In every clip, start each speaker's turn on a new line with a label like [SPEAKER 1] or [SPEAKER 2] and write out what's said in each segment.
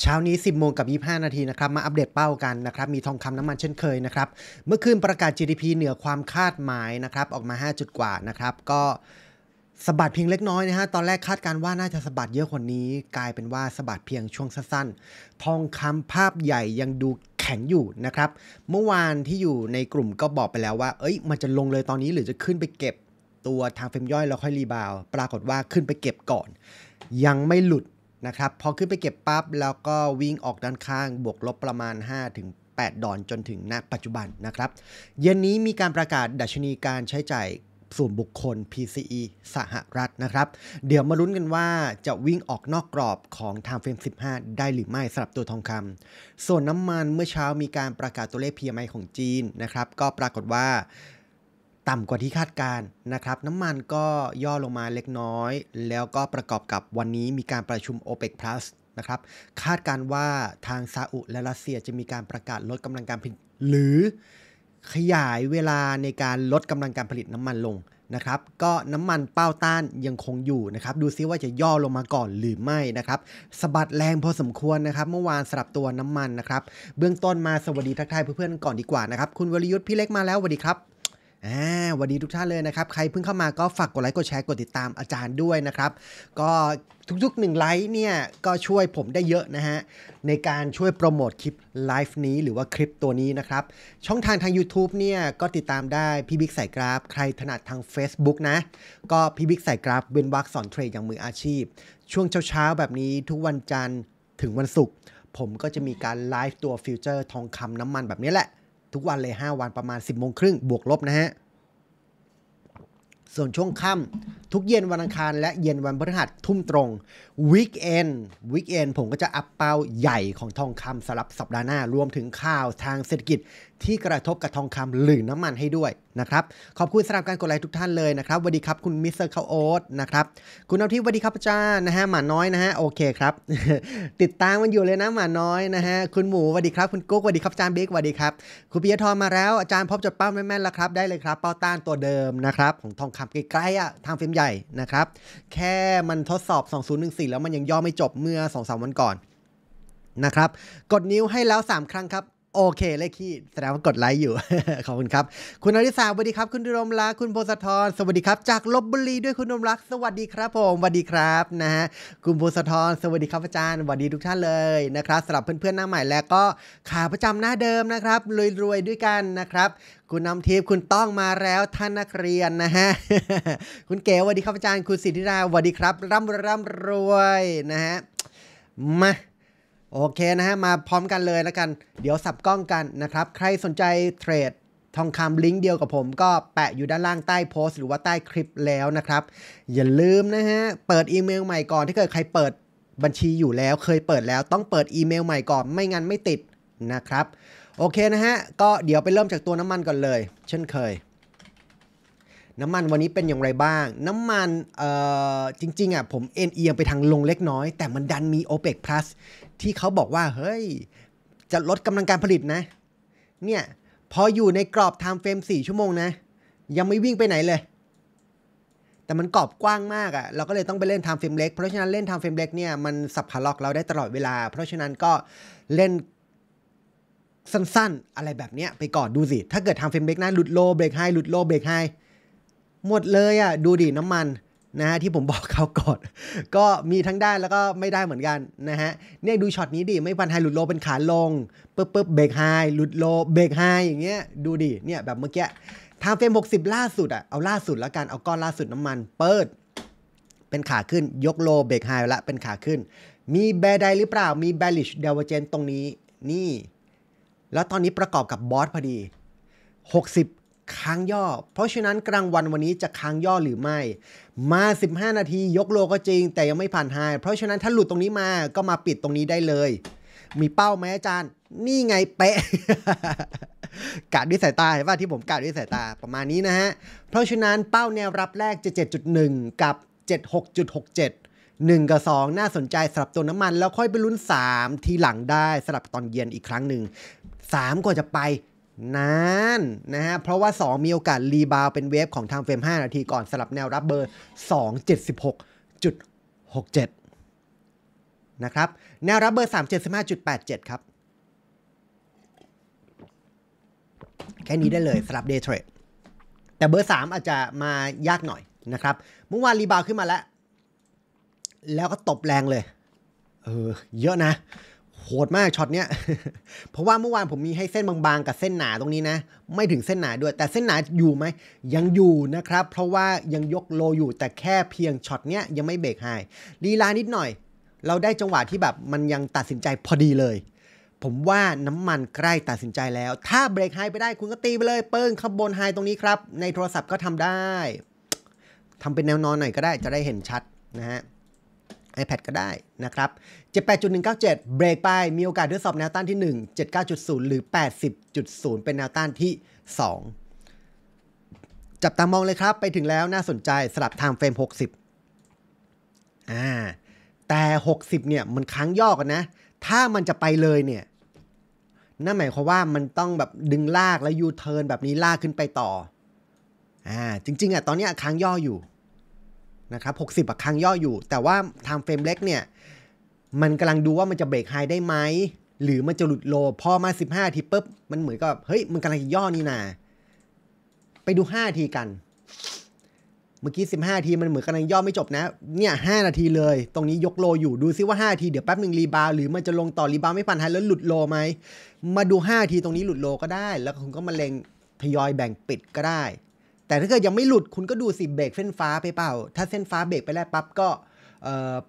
[SPEAKER 1] เช้านี้ 10 โมงกับ25 นาทีนะครับมาอัปเดตเป้ากันนะครับมีทองคำน้ำมันเช่นเคยนะครับเมื่อคืนประกาศ GDP เหนือความคาดหมายนะครับออกมา 5 จุดกว่านะครับก็สบัดเพียงเล็กน้อยนะฮะตอนแรกคาดการว่าน่าจะสบัดเยอะกว่านี้กลายเป็นว่าสบัดเพียงช่วงสั้นๆทองคำภาพใหญ่ยังดูแข็งอยู่นะครับเมื่อวานที่อยู่ในกลุ่มก็บอกไปแล้วว่าเอ้ย มันจะลงเลยตอนนี้หรือจะขึ้นไปเก็บตัวทางเฟรมย่อยแล้วค่อยรีบาว ปรากฏว่าขึ้นไปเก็บก่อน ยังไม่หลุดนะครับพอขึ้นไปเก็บปั๊บ แล้วก็วิ่งออกด้านข้างบวกลบประมาณ5ถึง8ดอน จนถึงณปัจจุบันนะครับ เย็นนี้มีการประกาศดัชนีการใช้จ่ายส่วนบุคคล PCE สหรัฐนะครับเดี๋ยวมาลุ้นกันว่าจะวิ่งออกนอกกรอบของ Time Frame 15 ได้หรือไม่สำหรับตัวทองคำส่วนน้ำมันเมื่อเช้ามีการประกาศตัวเลข PMI ของจีนนะครับก็ปรากฏว่าต่ำกว่าที่คาดการนะครับน้ำมันก็ย่อลงมาเล็กน้อย แล้วก็ประกอบกับวันนี้มีการประชุม o p e ป Plus นะครับคาดการว่าทางซาอุและรัสเซียจะมีการประกาศลดกำลังการผลิตหรือ ขยายเวลาในการลดกำลังการผลิตน้ำมันลงนะครับก็น้ำมันเป้าต้านยังคงอยู่นะครับดูซิว่าจะย่อลงมาก่อนหรือไม่นะครับสะบัดแรงพอสมควรนะครับ เมื่อวานสลับตัวน้ำมันนะครับ เบื้องต้นมาสวัสดีทักทายเพื่อนๆก่อนดีกว่านะครับคุณวริยุทธ์พี่เล็กมาแล้วสวัสดีครับวันดีทุกท่านเลยนะครับ ใครเพิ่งเข้ามาก็ฝากกดไลค์กดแชร์กดติดตามอาจารย์ด้วยนะครับ ก็ทุกๆหนึ่งไลค์เนี่ยก็ช่วยผมได้เยอะนะฮะ ในการช่วยโปรโมทคลิปไลฟ์นี้หรือว่าคลิปตัวนี้นะครับ ช่องทางทาง u t u b e เนี่ยก็ติดตามได้พี่บิ๊กใส่กราฟ ใครถนัดทาง Facebook นะก็พี่บิ๊กใส่กราฟเวนวักสอนเทรดอย่างมืออาชีพ ช่วงเช้าๆแบบนี้ทุกวันจันทร์ถึงวันศุกร์ผมก็จะมีการไลฟ์ตัวฟิวเจอร์ทองคำน้ำมันแบบนี้แหละทุกวันเลย 5 วันประมาณ 10บโมงครึ่งบวก ลบนะฮะ ส่วนช่วงค่ำทุกเย็นวันอังคารและเย็นวันพฤหัสทุ่มตรงวิกเอนวิกเอนผมก็จะอัพเป้าใหญ่ของทองคำสำหรับสัปดาห์หน้า รวมถึงข่าวทางเศรษฐกิจที่กระทบกับทองคำหรือน้ำมันให้ด้วยนะครับ ขอบคุณสำหรับการกดไลค์ทุกท่านเลยนะครับสวัสดีครับคุณมิสเตอร์คาโอ๊ตนะครับคุณเอาที่สวัสดีครับอาจารย์นะฮะหมาน้อยนะฮะโอเคครับ ติดตามมันอยู่เลยนะหมาน้อยนะฮะคุณหมูสวัสดีครับ คุณกุ๊กสวัสดีครับอาจารย์เบกสวัสดี ครับคุณปิยทรมาแล้วอาจารย์พบจดเป้าแม่นๆแล้วครับได้เลยครับเป้าต้านตัวเดิมนะครับของทองคำใกล้ๆอ่ะทางเฟรมใหญ่นะครับ แค่มันทดสอบ 2014แล้วมันยังย่อไม่จบเมื่อ2-3วันก่อนนะครับกดนิ้วให้แล้ว 3 ครั้งครับโอเคเลขขี้แสดงว่ากดไลค์อยู่ขอบคุณครับคุณอริสาสวัสดีครับ คุณดุรมรักคุณโพสทรสวัสดีครับจากลบบุรีด้วยคุณดุรมรักสวัสดีครับผมสวัสดีครับนะฮะคุณโพสทรสวัสดีครับอาจารย์สวัสดีทุกท่านเลยนะครับสำหรับเพื่อนๆหน้าใหม่แล้วก็ขาประจำหน้าเดิมนะครับ รวยๆด้วยกันนะครับ คุณน้ำทิพย์คุณต้องมาแล้วท่านนักเรียนนะฮะคุณเก๋สวัสดีครับอาจารย์ คุณสิทธิราสวัสดีครับ ร่ำร่ำรวยนะฮะมาโอเคนะฮะมาพร้อมกันเลยแล้วกันเดี๋ยวสับกล้องกันนะครับใครสนใจเทรดทองคำลิงก์เดียวกับผมก็แปะอยู่ด้านล่างใต้โพสต์หรือว่าใต้คลิปแล้วนะครับอย่าลืมนะฮะเปิดอีเมลใหม่ก่อนที่เกิดใครเปิดบัญชีอยู่แล้ว เคยเปิดแล้วต้องเปิดอีเมลใหม่ก่อน ไม่งั้นไม่ติดนะครับโอเคนะฮะก็เดี๋ยวไปเริ่มจากตัวน้ำมันก่อนเลย เช่นเคย น้ำมันวันนี้เป็นอย่างไรบ้าง น้ำมันเอ่อจริงๆอ่ะผมเอ็นเอียงไปทางลงเล็กน้อย แต่มันดันมี OPEC Plus ที่เขาบอกว่าเฮ้ย จะลดกำลังการผลิตนะ เนี่ย พออยู่ในกรอบไทม์เฟรม4ชั่วโมงนะ ยังไม่วิ่งไปไหนเลย แต่มันกรอบกว้างมากอะ่ะเราก็เลยต้องไปเล่นไทม์เฟรมเล็กเพราะฉะนั้นเล่นไทม์เฟรมเล็กเนี่ย มันสับขาล็อกเราได้ตลอดเวลา เพราะฉะนั้นก็เล่นสั้นๆ อะไรแบบเนี้ยไปก่อนดูสิ ถ้าเกิดทำเฟรมเบรกหน้าหลุดโลเบรกไฮหลุดโลเบรกไฮหมดเลยอะ่ะดูดิน้ำมันนะฮะ ที่ผมบอกเขาก่อน ก็มีทั้งได้แล้วก็ไม่ได้เหมือนกัน นะฮะเนี่ยดูช็อตนี้ดิไม่พันไฮหลุดโลเป็นขาลงปึ๊บปึ๊บเบรกไฮหลุดโลเบรกไฮอย่างเงี้ยดูดิเนี่ยแบบเมื่อกี้ทางเฟรม60 ล่าสุดอ่ะเอาล่าสุดแล้วกัน เอาก้อนล่าสุดน้ำมัน เปิด เป็นขาขึ้นยกโลเบรกไฮละเป็นขาขึ้น มีแบดไดหรือเปล่ามีแบลิชเดเวเจนตรงนี้นี่ แล้วตอนนี้ประกอบกับบอสพอดี60ค้างย่อ เพราะฉะนั้นกลางวันวันนี้จะค้างย่อหรือไม่ มา 15 นาทียกโลก็จริง แต่ยังไม่ผ่านไฮเพราะฉะนั้นถ้าหลุดตรงนี้มาก็มาปิดตรงนี้ได้เลย มีเป้าไหมอาจารย์นี่ไง เป๊ะกาดด้วยสายตาว่าที่ผมกาดด้วยสายตาประมาณนี้นะฮะเพราะฉะนั้นเป้าแนวรับแรกจะ7.1กับ 76.67 1 กับ 2 น่าสนใจสลับตัวน้ำมัน แล้วค่อยไปลุ้น 3 ทีหลังได้สลับตอนเย็นอีกครั้งหนึ่ง3กว่าจะไปนานนะฮะเพราะว่า 2 มีโอกาส รีบาวเป็นเวฟของทางเฟรม5 นาทีก่อนสลับแนวรับเบอร์ 276.67 นะครับ แนวรับเบอร์ 375.87 ครับ แค่นี้ได้เลยสลับเดย์เทรดแต่เบอร์ 3 อาจจะมายากหน่อยนะครับเมื่อวานรีบาวขึ้นมาแล้ว แล้วก็ตบแรงเลย เออเยอะนะโหดมากช็อตเนี้ย เพราะว่าเมื่อวานผมมีให้เส้นบางๆกับเส้นหนาตรงนี้นะ ไม่ถึงเส้นหนาด้วยแต่เส้นหนาอยู่ไหม ยังอยู่นะครับ เพราะว่ายังยกโลอยู่แต่แค่เพียงช็อตเนี้ยยังไม่เบรกไฮลีลานิดหน่อย เราได้จังหวะที่แบบมันยังตัดสินใจพอดีเลย ผมว่าน้ำมันใกล้ตัดสินใจแล้วถ้าเบรกไฮไปได้คุณก็ตีไปเลยเปิ้งข้างบนไฮตรงนี้ครับ ในโทรศัพท์ก็ทำได้ทำเป็นแนวนอนหน่อยก็ได้จะได้เห็นชัดนะฮะ iPad ก็ได้นะครับ 78.197 เบรกไป มีโอกาสทดสอบแนวต้านที่ 1 79.0 หรือ 80.0 เป็นแนวต้านที่ 2 จับตามองเลยครับ ไปถึงแล้วน่าสนใจสลับทางเฟรม 60 อ่า แต่ 60 เนี่ย มันค้างย่อกันนะ ถ้ามันจะไปเลยเนี่ยนั่นหมายความว่ามันต้องแบบดึงลาก แล้วยูเทิร์นแบบนี้ลากขึ้นไปต่อ อ่า จริงๆอ่ะตอนนี้ค้างย่ออยู่นะครับหกสิบค้า้งย่ออยู่ แต่ว่าทางเฟรมเล็กเนี่ย มันกำลังดูว่ามันจะเบรกไฮได้ไหม หรือมันจะหลุดโล พอมา 15 ทีปุ๊บมันเหมือนกับ เฮ้ยมันกำลังย่อนี่นา ไปดู5ทีกัน เมื่อกี้ 15 ทีมันเหมือนกำลังย่อไม่จบนะ เนี่ย5นาทีเลย ตรงนี้ยกโลอยู่ ดูซิว่า5ทีเดี๋ยวแป๊บหนึ่งรีบาวหรือมันจะลงต่อรีบาวไม่ผ่านไฮแล้วหลุดโลไหม มาดู 5 ทีตรงนี้หลุดโลก็ได้ แล้วคุณก็มาเลงทยอยแบ่งปิดก็ได้แต่ถ้าเกิดยังไม่หลุดคุณก็ดูสิเบรกเส้นฟ้าไปเปล่า ถ้าเส้นฟ้าเบรกไปแล้วปั๊บก็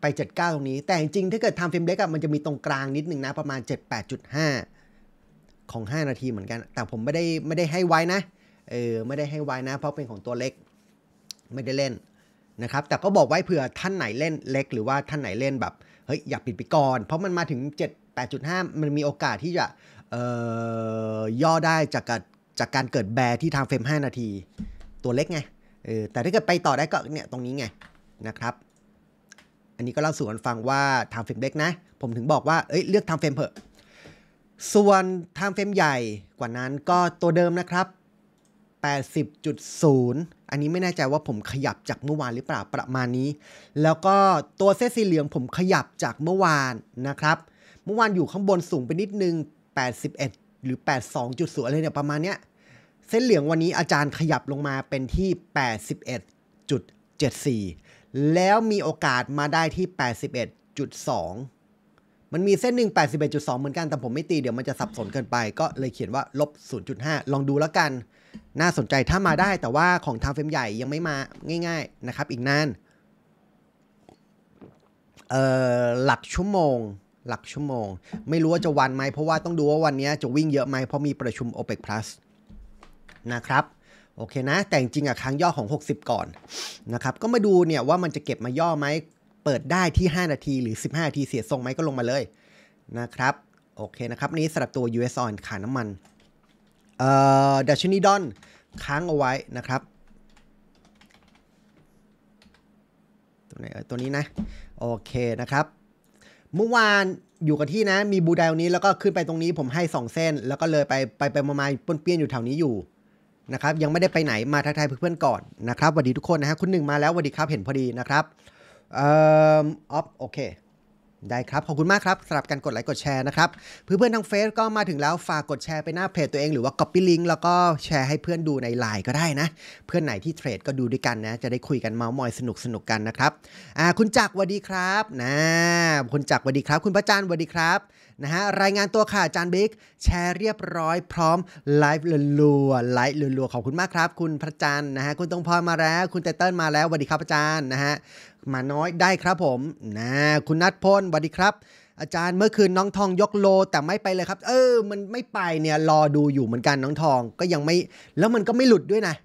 [SPEAKER 1] ไปจดก้าตรงนี้ แต่จริงๆถ้าเกิดทำเฟรมเล็กอะมันจะมีตรงกลางนิดนึงนะ ประมาณ 78.5 ของ 5 นาทีเหมือนกัน แต่ผมไม่ได้ไม่ได้ให้ไว้นะเออไม่ได้ให้ไว้นะ เพราะเป็นของตัวเล็กไม่ได้เล่นนะครับ แต่ก็บอกไว้เผื่อท่านไหนเล่นเล็กหรือว่าท่านไหนเล่นแบบเฮ้ยอยากปิดไปก่อนเพราะมันมาถึง 78.5 มันมีโอกาสที่จะย่อได้จากการจากการเกิดแบร์ที่ทางเฟรม5นาทีตัวเล็กไง เออ แต่ถ้าเกิดไปต่อได้ก็เนี่ย ตรงนี้ไง นะครับ อันนี้ก็เล่าสู่กันฟังว่าทำเฟรมเล็กนะ ผมถึงบอกว่า เอ้ยเลือกทำเฟรมเถอะส่วนทำเฟรมใหญ่กว่านั้นก็ตัวเดิมนะครับ 80.0 อันนี้ไม่แน่ใจว่าผมขยับจากเมื่อวานหรือเปล่าประมาณนี้ แล้วก็ตัวเส้นสีเหลืองผมขยับจากเมื่อวานนะครับ เมื่อวานอยู่ข้างบนสูงไปนิดนึง81 หรือ 82.0อะไรเนี่ยประมาณเนี้ยเส้นเหลืองวันนี้อาจารย์ขยับลงมาเป็นที่ 81.74 แล้วมีโอกาสมาได้ที่ 81.2 มันมีเส้นหนึ่ง81.2 เหมือนกัน แต่ผมไม่ตี เดี๋ยวมันจะสับสนเกินไป ก็เลยเขียนว่าลบ 0.5 ลองดูแล้วกัน น่าสนใจถ้ามาได้ แต่ว่าของทางเฟรมใหญ่ยังไม่มาง่ายๆ นะครับ อีกนาน เอ่อหลักชั่วโมงหลักชั่วโมง ไม่รู้ว่าจะวันไหม เพราะว่าต้องดูว่าวันนี้จะวิ่งเยอะไหมเพราะมีประชุม OPEC Plus นะครับ โอเคนะ แต่จริงอะค้างย่อของ 60 ก่อน นะครับ ก็มาดูเนี่ยว่ามันจะเก็บมาย่อไหมเปิดได้ที่ 5 นาทีหรือ 15 นาทีเสียทรงไหมก็ลงมาเลยนะครับ โอเคนะครับนี้สำหรับตัว US on ขาน้ำมัน เอ่อดัชนีดอนค้างเอาไว้นะครับตัวไหนเออตัวนี้นะ โอเคนะครับเมื่อวานอยู่กับที่นะมีบูไดวนี้แล้วก็ขึ้นไปตรงนี้ผมให้ 2 เส้น แล้วก็เลยไปไปไปมาๆปนเปี้ยนอยู่แถวนี้อยู่นะครับยังไม่ได้ไปไหนมาทักทายเพื่อนๆก่อนนะครับสวัสดีทุกคนนะฮะคุณหนึ่งมาแล้วสวัสดีครับเห็นพอดีนะครับออฟโอเค ได้ครับ ขอบคุณมากครับสำหรับการกดไลค์กดแชร์นะครับเพื่อนๆทางเฟซก็มาถึงแล้วฝากกดแชร์ไปหน้าเพจตัวเองหรือว่ากอปปี้ลิงก์แล้วก็แชร์ให้เพื่อนดูในไลน์ก็ได้นะ เพื่อนไหนที่เทรดก็ดูด้วยกันนะ จะได้คุยกันเมาส์มอยสนุกสนุกกันนะครับอ่าคุณจักรสวัสดีครับนะคุณจักรสวัสดีครับ คุณพระจันทร์วัสดีครับนะฮะรายงานตัวค่ะจานบิ๊กแชร์เรียบร้อยพร้อมไลฟ์ลัวไลฟ์ลัวขอบคุณมากครับคุณพระจันทร์นะฮะคุณตงพรมาแล้ว คุณเตเติ้ลมาแล้วสวัสดีครับ อาจารย์นะฮะมาน้อยได้ครับผมนะคุณนัทพลสวัสดีครับอาจารย์เมื่อคืนน้องทองยกโล แต่ไม่ไปเลยครับ เออมันไม่ไปเนี่ยรอดูอยู่เหมือนกันน้องทองก็ยังไม่แล้วมันก็ไม่หลุดด้วยนะ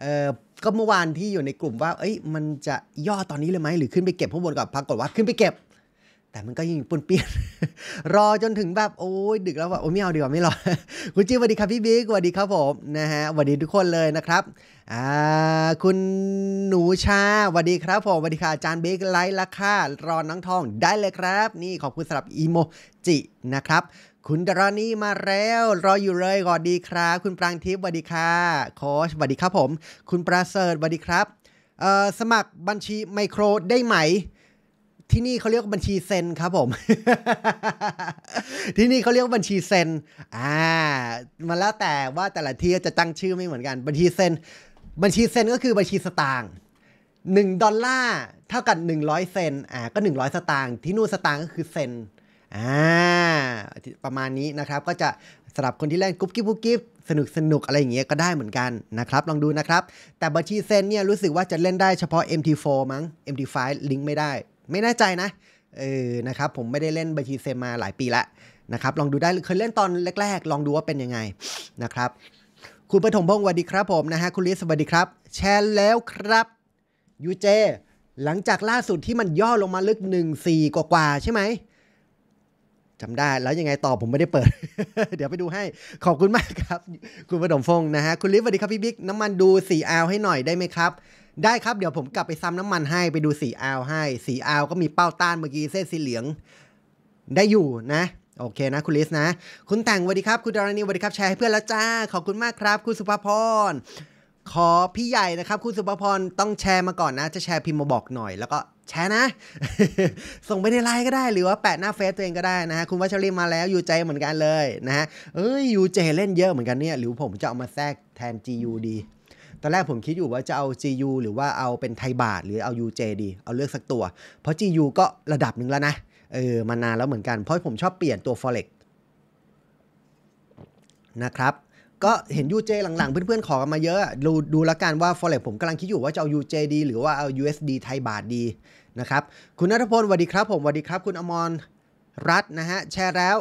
[SPEAKER 1] เออก็เมื่อวานที่อยู่ในกลุ่มว่า เอ้ยมันจะย่อตอนนี้เลยไหมหรือขึ้นไปเก็บข้างบนก่อนพัากนว่าขึ้นไปเก็บแต่มันก็ยังอยู่ปนเปี้ยน รอจนถึงแบบโอ้ยดึกแล้วว่าโอ้ไม่เอาดีกว่าไม่รอคุณจิ้สวัสดีครับพี่บิ๊กสวัสดีครับผมนะฮะสวัสดีทุกคนเลยนะครับอ่าคุณหนูชาสวัสดีครับผมสวัสดีค่ะอาจารย์บิ๊กไลท์ราคารอน้องทองได้เลยครับ นี่ขอบคุณสำหรับอีโมจินะครับคุณดรานี่มาแล้วรออยู่เลยก่อนดีครับ คุณปรางทิพย์สวัสดีค่ะโค้ชสวัสดีครับผมคุณประเสริฐสวัสดีครับสมัครบัญชีไมโครได้ไหมที่นี่เขาเรียกบัญชีเซนครับผม ที่นี่เขาเรียกบัญชีเซนอ่ามันแล้วแต่ว่าแต่ละที่จะตั้งชื่อไม่เหมือนกัน บัญชีเซนบัญชีเซนก็คือบัญชีสตางค์หนึ่งดอลลาร์เท่ากับหนึ่งร้อยเซนอ่า ก็หนึ่งร้อยสตางค์ ที่นู่นสตางค์ก็คือเซนอ่า ประมาณนี้นะครับ ก็จะสำหรับคนที่เล่นกุ๊บกิ๊บกุ๊กกิ๊บสนุกสนุกอะไรอย่างเงี้ยก็ได้เหมือนกันนะครับ ลองดูนะครับ แต่บัญชีเซนเนี่ยรู้สึกว่าจะเล่นได้เฉพาะ MT4 มั้ง MT5 ลิงก์ไม่ได้ไม่แน่ใจนะเออนะครับ ผมไม่ได้เล่นบัญชีเซมาหลายปีละนะครับ ลองดูได้ เคยเล่นตอนแรกๆ ลองดูว่าเป็นยังไงนะครับ คุณปฐมพงศ์สวัสดีครับผมนะฮะ คุณลิสสวัสดีครับ แชร์แล้วครับยูเจหลังจากล่าสุดที่มันย่อลงมาลึก1่กว่ากว่าใช่ไหมจำได้แล้วยังไงต่อผมไม่ได้เปิด เดี๋ยวไปดูให้ ขอบคุณมากครับ คุณประดมฟงนะฮะคุณลิฟสวัสดีครับพี่บิ๊กน้ำมันดู 4R ให้หน่อยได้ไหมครับได้ครับเดี๋ยวผมกลับไปซ้ำน้ำมันให้ไปดูสีอาวให้ สีอาว ก็มีเป้าต้านเมื่อกี้เส้นสีเหลืองได้อยู่นะ โอเคนะคุณลิสนะ คุณแต่งสวัสดีครับคุณดารณีสวัสดีครับ แชร์ให้เพื่อนแล้วจ้าขอบคุณมากครับคุณสุภพรขอพี่ใหญ่นะครับคุณสุภพรต้องแชร์มาก่อนนะ จะแชร์พิมพ์มาบอกหน่อย แล้วก็แชร์นะ ส่งไปในไลน์ก็ได้ หรือว่าแปะหน้าเฟซตัวเองก็ได้นะฮะคุณวัชรีมาแล้วอยู่ใจเหมือนกันเลยนะฮะเอ้ยอยู่ใจเล่นเยอะเหมือนกันเนี่ย หรือผมจะเอามาแทรกแทน GU ดีตอนแรกผมคิดอยู่ว่าจะเอา GU หรือว่าเอาเป็นไทยบาท หรือเอา UJ ดีเอาเลือกสักตัว เพราะ GU ก็ระดับหนึ่งแล้วนะ เออมานานแล้วเหมือนกัน เพราะผมชอบเปลี่ยนตัว Forex นะครับก็เห็น UJ หลังๆ เพื่อนๆ ขอกันมาเยอะดูดูแล้วกันว่า Forex ผมกำลังคิดอยู่ว่าจะเอา UJ ดีหรือว่าเอา USD ไทยบาทดี นะครับ คุณนัทพลสวัสดีครับผมสวัสดีครับคุณอมรรัตนะฮะแชร์แล้ว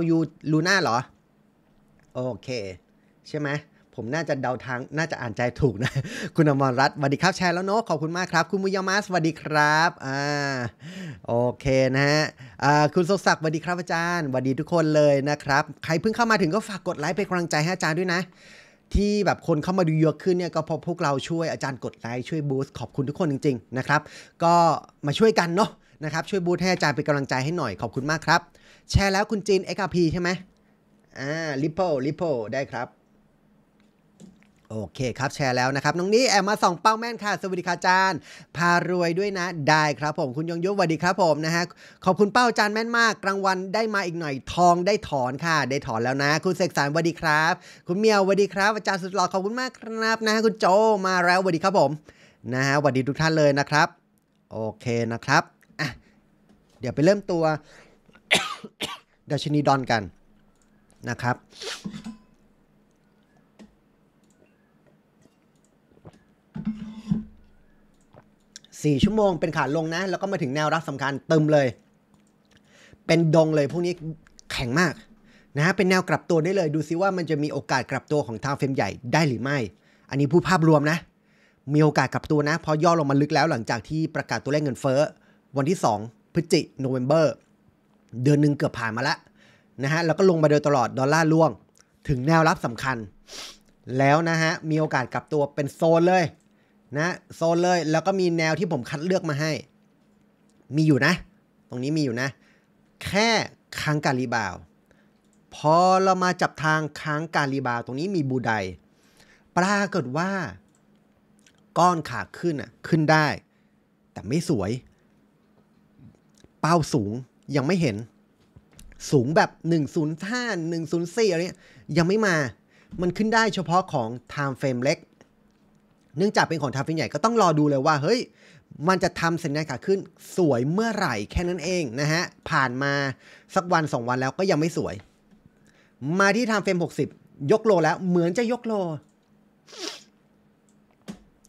[SPEAKER 1] LU Luna เหรอโอเคใช่ไหมผมน่าจะเดาทางน่าจะอ่านใจถูกนะคุณอมรรัตน์สวัสดีครับแชร์แล้วเนาะขอบคุณมากครับ คุณมุยมาสสวัสดีครับอ่าโอเคนะฮะอ่าคุณสุศักดิ์สวัสดีครับอาจารย์สวัสดีทุกคนเลยนะครับ ใครเพิ่งเข้ามาถึงก็ฝากกดไลค์เป็นกำลังใจให้อาจารย์ด้วยนะ ที่แบบคนเข้ามาดูเยอะขึ้นเนี่ย ก็เพราะพวกเราช่วยอาจารย์กดไลค์ช่วยบูสต์ขอบคุณทุกคนจริงๆนะครับก็มาช่วยกันเนาะนะครับ ช่วยบูสต์ให้อาจารย์เป็นกำลังใจให้หน่อยขอบคุณมากครับแชร์แล้วคุณจีน XRP ใช่ไหมอ่า Ripple Ripple ได้ครับโอเคครับ แชร์แล้วนะครับน้องนี้แอบมาส่องเป้าแม่นค่ะสวัสดีค่ะอาจารย์ พารวยด้วยนะได้ครับผม คุณยงยุทสวัสดีครับผมนะฮะขอบคุณเป้าอาจารย์แม่นมากกลางวันได้มาอีกหน่อย ทองได้ถอนค่ะได้ถอนแล้วนะ คุณเสกสารสวัสดีครับ คุณเมียวสวัสดีครับ อาจารย์สุดหล่อขอบคุณมากครับนะคุณโจมาแล้วสวัสดีครับผม นะฮะสวัสดีทุกท่านเลยนะครับ โอเคนะครับอ่ะเดี๋ยวไปเริ่มตัวดัชนีดอนกันนะครับ4 ชั่วโมงเป็นขาลงนะ แล้วก็มาถึงแนวรับสำคัญเติมเลย เป็นดงเลยพวกนี้แข็งมากนะเป็นแนวกลับตัวได้เลย ดูซิว่ามันจะมีโอกาสกลับตัวของทางเฟรมใหญ่ได้หรือไม่ อันนี้พูดภาพรวมนะ มีโอกาสกลับตัวนะพอย่อลงมาลึกแล้วหลังจากที่ประกาศตัวเลขเงินเฟ้อ วันที่ 2พฤศจิกายนเดือนหนึ่งเกือบผ่านมาแล้วนะฮะแล้วก็ลงมาโดยตลอดดอลลาร์ล่วง ถึงแนวรับสำคัญ แล้วนะฮะมีโอกาสกลับตัวเป็นโซนเลยนะโซนเลยแล้วก็มีแนวที่ผมคัดเลือกมาให้ มีอยู่นะ ตรงนี้มีอยู่นะ แค่ค้างการีบาว พอเรามาจับทางค้างการีบาว ตรงนี้มีบูไดปรากฏว่า ก้อนขาขึ้นอ่ะ ขึ้นได้ แต่ไม่สวย เป้าสูงยังไม่เห็น สูงแบบ 105 104อะไรเนี้ยยังไม่มามันขึ้นได้เฉพาะของไทม์เฟรมเล็กเนื่องจากเป็นของทาฟินใหญ่ก็ต้องรอดูเลยว่าเฮ้ย มันจะทำสัญญาขาขึ้น สวยเมื่อไหร่แค่นั้นเองนะฮะ ผ่านมาสักวัน2วันแล้วก็ยังไม่สวย มาที่ทำเฟรม60 ยกโลแล้ว เหมือนจะยกโล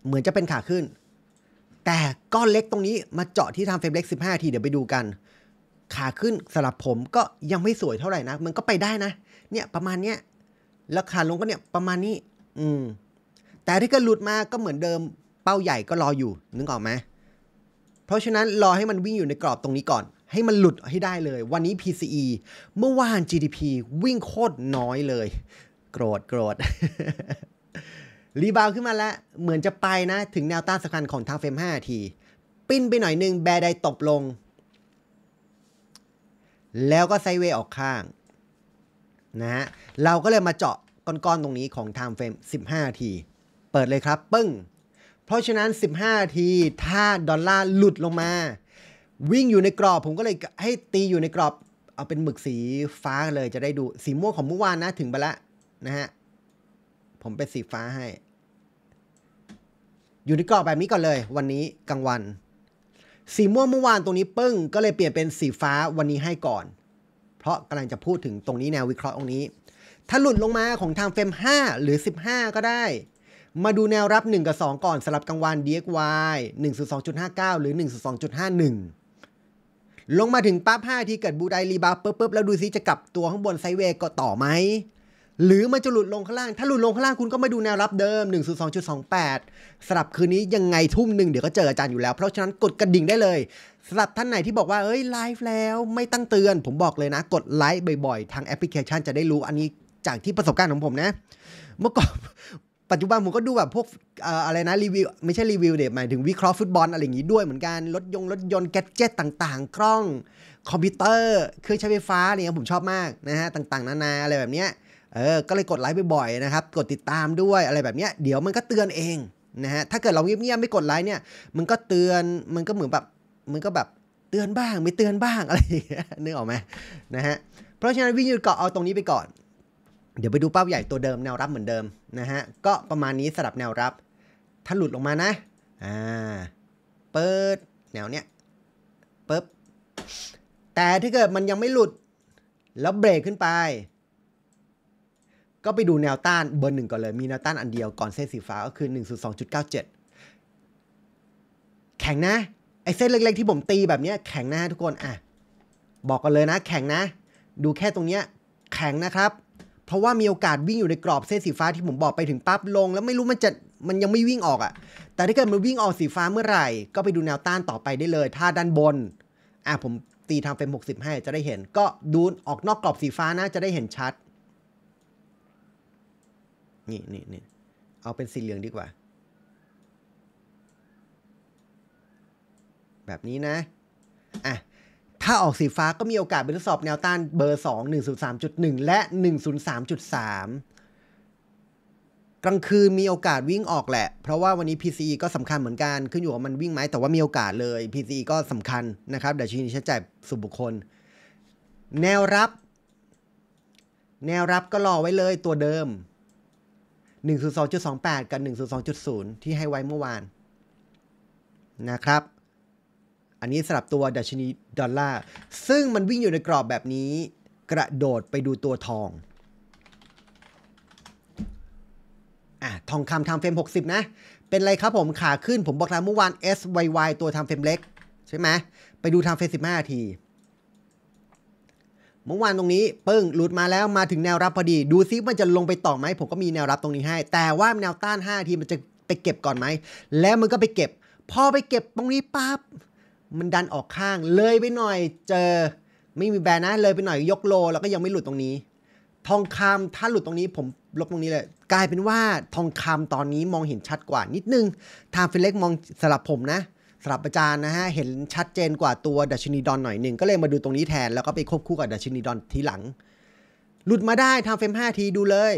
[SPEAKER 1] เหมือนจะเป็นขาขึ้น แต่ก้อนเล็กตรงนี้ มาเจาะที่ทำเฟรมเล็ก15ทีเดี๋ยวไปดูกัน ขาขึ้นสลับผมก็ยังไม่สวยเท่าไหร่นะมันก็ไปได้นะ เนี่ยประมาณเนี้ยแล้วขาลงก็เนี่ยประมาณนี้ อืมแต่ถ้าเกิดหลุดมาก็เหมือนเดิมเป้าใหญ่ก็รออยู่นึกออกไหมเพราะฉะนั้นรอให้มันวิ่งอยู่ในกรอบตรงนี้ก่อน ให้มันหลุดให้ได้เลย วันนี้ PCE เมื่อวาน GDP วิ่งโคตรน้อยเลย โกรธ โกรธ รีบาวขึ้นมาแล้วเหมือนจะไปนะถึงแนวต้านสำคัญของทางเฟรม5ที ปิ้นไปหน่อยนึงแบร์ไดตบลง แล้วก็ไซเวย์ออกข้างนะฮะเราก็เลยมาเจาะก้อนๆตรงนี้ของไทม์เฟรม15ทีเปิดเลยครับปึ้งเพราะฉะนั้น15ทีถ้าดอลลาร์หลุดลงมา วิ่งอยู่ในกรอบ ผมก็เลยให้ตีอยู่ในกรอบ เอาเป็นหมึกสีฟ้าเลยจะได้ดูสีม่วงของเมื่อวานนะถึงไปละนะฮะผมเป็นสีฟ้าให้ อยู่ในกรอบแบบนี้ก่อนเลย วันนี้กลางวัน สีม่วงเมื่อวานตรงนี้ปึ้ง ก็เลยเปลี่ยนเป็นสีฟ้าวันนี้ให้ก่อน เพราะกำลังจะพูดถึงตรงนี้แนววิเคราะห์ตรงนี้ ถ้าหลุดลงมาของทางเฟรม5หรือ 15 ก็ได้มาดูแนวรับ 1 กับ 2 ก่อนสลับกลางวัน DXY 102.59 หรือ1 2 5 1 ลงมาถึงปั๊บ5 ทีเกิดบูไดรีบาปุ๊บปุ๊บแล้วดูซิ จะกลับตัวข้างบนไซเวก็ต่อไหม หรือมันจะหลุดลงข้างล่าง ถ้าหลุดลงข้างล่างคุณก็มาดูแนวรับเดิม 1 2 2 8สลับคืนนี้ยังไงทุ่มหนึ่งเดี๋ยวก็เจออาจารย์อยู่แล้วเพราะฉะนั้นกดกระดิ่งได้เลยสำหรับท่านไหนที่บอกว่าเอ้ยไลฟ์แล้วไม่ตั้งเตือน ผมบอกเลยนะกดไลค์บ่อยๆทางแอปพลิเคชันจะได้รู้อันนี้จากที่ประสบการณ์ของผมนะ เมื่อก่อนปัจจุบันผมก็ดูแบบพวกอะไรนะรีวิวไม่ใช่รีวิวเด็ยหมายถึงวิเคราะห์ฟุตบอลอะไรอย่างนี้ด้วยเหมือนกัน รถยงรถยนต์ แกจิตต่างๆกล้องคอมพิวเตอร์ เครื่องใช้ไฟฟ้าเนี่ยผมชอบมากนะฮะต่าง ๆ นานาอะไรแบบเนี้ยเออ ก็เลยกดไลค์บ่อยๆนะครับ กดติดตามด้วยอะไรแบบเนี้ยเดี๋ยวมันก็เตือนเองนะฮะถ้าเกิดเราเงียบๆไม่กดไลค์เนี่ยมันก็เตือนมันก็เหมือนแบบมันก็แบบเตือนบ้างไม่เตือนบ้างอะไรเงี้ยนึกออกไหมนะฮะเพราะฉะนั้นวิ่งยืดเกาะเอาตรงนี้ไปก่อนเดี๋ยวไปดูเป้าใหญ่ตัวเดิมแนวรับเหมือนเดิมนะฮะ ก็ประมาณนี้สลับแนวรับ ถ้าหลุดลงมานะ อ่า เปิดแนวเนี้ยปึ๊บ แต่ถ้าเกิดมันยังไม่หลุด แล้วเบรกขึ้นไป ก็ไปดูแนวต้านเบอร์หนึ่งก่อนเลย มีแนวต้านอันเดียวก่อนเส้นสีฟ้าก็คือ1งจุดแข็งนะ ไอเส้นเล็กๆที่ผมตีแบบเนี้ยแข็งนะทุกคน อ่ะบอกกันเลยนะ แข็งนะ ดูแค่ตรงเนี้ยแข็งนะครับเพราะว่ามีโอกาสวิ่งอยู่ในกรอบเส้นสีฟ้าที่ผมบอกไปถึงปั๊บลง แล้วไม่รู้มันจะมันยังไม่วิ่งออกอะ่ะ แต่ถ้าเกิดมันวิ่งออกสีฟ้าเมื่อไหร่ ก็ไปดูแนวต้านต่อไปได้เลย ถ้าด้านบนอ่ะผมตีทางเป็น60ให้จะได้เห็น ก็ดูออกนอกกรอบสีฟ้านะ จะได้เห็นชัดนี่นี่นี่เอาเป็นสีเหลืองดีกว่า แบบนี้นะถ้าออกสีฟ้าก็มีโอกาสไปทดสอบแนวต้านเบอร์สสองงหนนึ่ศูย์ามจุดหนึ่งและหนนึ่งศูย์สามจุดสามกลางคืนมีโอกาสวิ่งออกแหละ เพราะว่าวันนี้ PCE ก็สำคัญเหมือนกันขึ้นอยู่ว่ามันวิ่งไหมแต่ว่ามีโอกาสเลย PCE ก็สำคัญนะครับ เดี๋ยวชี้นีใช้จ่ายสุบุคคล แนวรับ แนวรับก็รอไว้เลยตัวเดิม 102.28กับ102.0ที่ให้ไว้เมื่อวาน นะครับอันนี้สลับตัว ดัชนีดอลลาร์ซึ่งมันวิ่งอยู่ในกรอบแบบนี้ กระโดดไปดูตัวทอง อ่ะ ทองคำทำเฟรม 60 นะ เป็นไรครับผมขาขึ้นผมบอกแล้วเมื่อวาน SYY ตัวทำเฟรมเล็ก ใช่ไหม ไปดูทำเฟรม 15นาทีเมื่อวานตรงนี้ ปึ้งหลุดมาแล้วมาถึงแนวรับพอดีดูซิ มันจะลงไปต่อไหม ผมก็มีแนวรับตรงนี้ให้ แต่ว่าแนวต้าน5ทีมันจะไปเก็บก่อนไหมแล้วมันก็ไปเก็บพอไปเก็บตรงนี้ปั๊บมันดันออกข้างเลยไปหน่อยเจอ ไม่มีแบนนะ เลยไปหน่อยยกโลแล้วก็ยังไม่หลุดตรงนี้ ทองคำถ้าหลุดตรงนี้ผมลบตรงนี้เลย กลายเป็นว่าทองคำตอนนี้มองเห็นชัดกว่า นิดนึง ทางฟิเล็กมองสลับผมนะ สลับอาจารย์นะฮะ เห็นชัดเจนกว่าตัวดัชนีดอนหน่อยหนึ่ง ก็เลยมาดูตรงนี้แทน แล้วก็ไปควบคู่กับดัชนีดอนทีหลัง หลุดมาได้ทางเฟรม5ทีดูเลย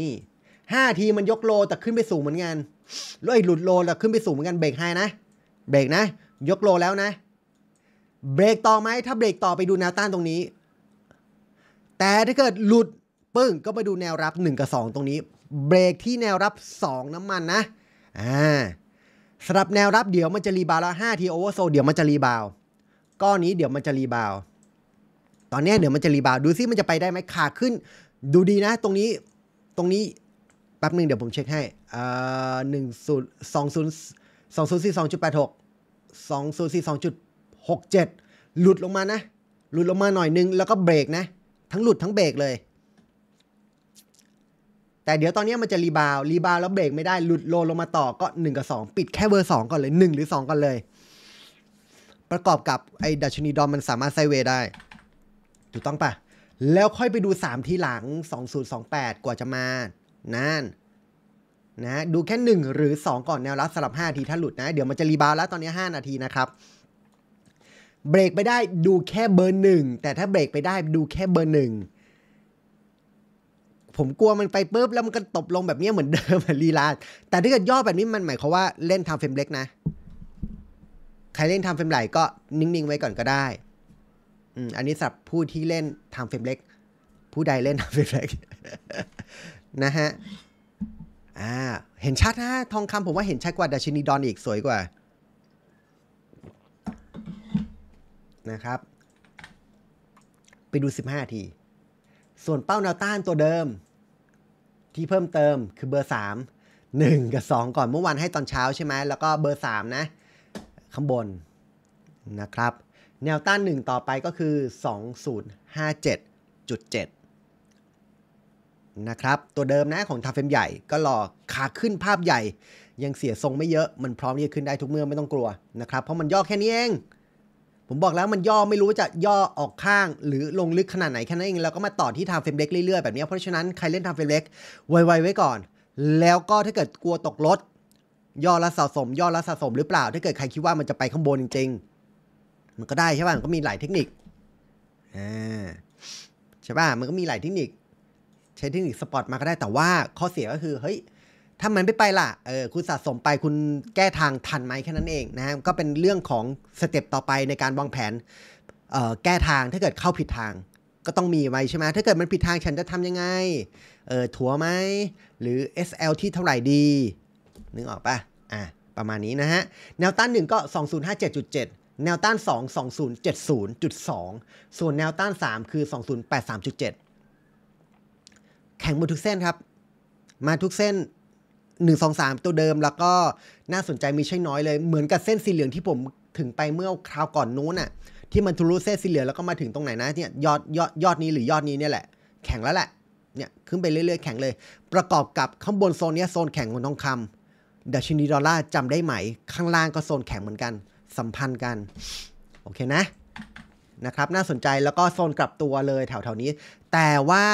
[SPEAKER 1] นี่5ทีมันยกโลแต่ขึ้นไปสูงเหมือนกัน แล้วไอ้หลุดโลแต่ขึ้นไปสูงเหมือนกันเบรกให้นะ เบรกนะยกโลแล้วนะเบรกต่อไหมถ้าเบรกต่อไปดูแนวต้านตรงนี้แต่ถ้าเกิดหลุดปึ้งก็ไปดูแนวรับ1กับ2 ตรงนี้ เบรกที่แนวรับ 2 น้ำมันนะอ่าสำหรับแนวรับเดี๋ยวมันจะรีบาวแล้วห้าทีโอเวอร์โซ เดี๋ยวมันจะรีบาว ก้อนนี้เดี๋ยวมันจะรีบาว ตอนนี้เดี๋ยวมันจะรีบาว ดูซิมันจะไปได้ไหมขาขึ้น ดูดีนะตรงนี้ตรงนี้แป๊บหนึ่งเดี๋ยวผมเช็คให้อ่าหนึ่งศูนย์สองศูนย์สองศูนย์สี่สองจุดแปดหก2042.67 หลุดลงมานะ หลุดลงมาหน่อยนึงแล้วก็เบรกนะ ทั้งหลุดทั้งเบรกเลย แต่เดี๋ยวตอนนี้มันจะรีบาวรีบาวแล้วเบรกไม่ได้ หลุดโลลงมาต่อก็ 1 กับ 2 ปิดแค่เบอร์ 2 ก่อนเลย 1 หรือ 2 ก่อนเลย ประกอบกับไอ้ดัชนีดอมมันสามารถไซเวได้ ถูกต้องปะแล้วค่อยไปดู 3 ทีหลัง 2028 กว่าจะมานานนะดูแค่ 1 หรือ 2 ก่อนแนวรับสลับ5นาทีถ้าหลุดนะ เดี๋ยวมันจะรีบาวแล้วตอนนี้ 5 นาทีนะครับเบรกไปได้ดูแค่เบอร์หนึ่งแต่ถ้าเบรกไปได้ดูแค่เบอร์หนึ่งผมกลัวมันไปปุ๊บแล้วมันก็ตบลงแบบนี้เหมือนเดิมลีลาแต่ถ้าเกิดย่อแบบนี้มันหมายความว่าเล่นทำเฟรมเล็กนะ ใครเล่นทำเฟรมใหญ่ก็นิ่งๆไว้ก่อนก็ได้อืมอันนี้สำหรับผู้ที่เล่นทำเฟรมเล็ก ผู้ใดเล่นทำเฟรมเล็กนะฮะ่า เห็นชัดนะทองคำผมว่าเห็นชัดกว่าดัชนีดอนอีกสวยกว่า นะครับ ไปดู 15ที ส่วนเป้าแนวต้านตัวเดิม ที่เพิ่มเติมคือเบอร์ 3 1 กับ 2 ก่อนเมื่อวานให้ตอนเช้าใช่ไหมแล้วก็เบอร์ 3 นะ ข้างบน นะครับแนวต้าน 1 ต่อไปก็คือ 2057.7นะครับตัวเดิมนะของทาเฟรมใหญ่ก็รอขาขึ้นภาพใหญ่ ยังเสียทรงไม่เยอะมันพร้อมที่จะขึ้นได้ทุกเมื่อไม่ต้องกลัว นะครับ เพราะมันย่อแค่นี้เอง ผมบอกแล้วมันย่อไม่รู้จะย่อออกข้างหรือลงลึกขนาดไหนแค่นั้นเองเราก็มาต่อที่ทาเฟรมเล็กเรื่อยๆแบบนี้ เพราะฉะนั้นใครเล่นทาเฟรมเล็กไวๆไว้ก่อน แล้วก็ถ้าเกิดกลัวตกรถย่อละสะสม ย่อละสะสมหรือเปล่า ถ้าเกิดใครคิดว่ามันจะไปข้างบนจริงๆ มันก็ได้ใช่ป่ะมันก็มีหลายเทคนิคอ่าใช่ป่ะมันก็มีหลายเทคนิคใช้เทคนิคสปอร์ตมาก็ได้แต่ว่าข้อเสียก็คือเฮ้ยถ้ามันไม่ไปล่ะเออคุณสะสมไปคุณแก้ทางทันไหมแค่นั้นเองนะก็เป็นเรื่องของสเต็ปต่อไปในการวางแผน แก้ทางถ้าเกิดเข้าผิดทางก็ต้องมีไว้ใช่ไหมถ้าเกิดมันผิดทางฉันจะทำยังไงเออถัวไหมหรือ SL ที่เท่าไหร่ดี นึกออกปะอ่ะ ประมาณนี้นะฮะแนวต้าน1ก็2057.7 แนวต้าน2 2070.2 ส่วนแนวต้าน3คือ2083.7แข่งหมดทุกเส้นครับ มาทุกเส้นหนึ่งสองสามตัวเดิมแล้วก็น่าสนใจมีใช่น้อยเลย เหมือนกับเส้นสีเหลืองที่ผมถึงไปเมื่อคราวก่อนนู้นน่ะที่มันทุลุเส้นสีเหลืองแล้วก็มาถึงตรงไหนนะเนี่ยยอดยอดยอดนี้หรือยอดนี้เนี่ยแหละแข็งแล้วแหละเนี่ยขึ้นไปเรื่อย ๆแข็งเลย ประกอบกับข้างบนโซนนี้โซนแข็งของทองคำดัชนีดอลลาร์จำได้ไหม ข้างล่างก็โซนแข็งเหมือนกันสัมพันธ์กันโอเคนะนะครับ น่าสนใจแล้วก็โซนกลับตัวเลยแถวๆนี้ แต่ว่า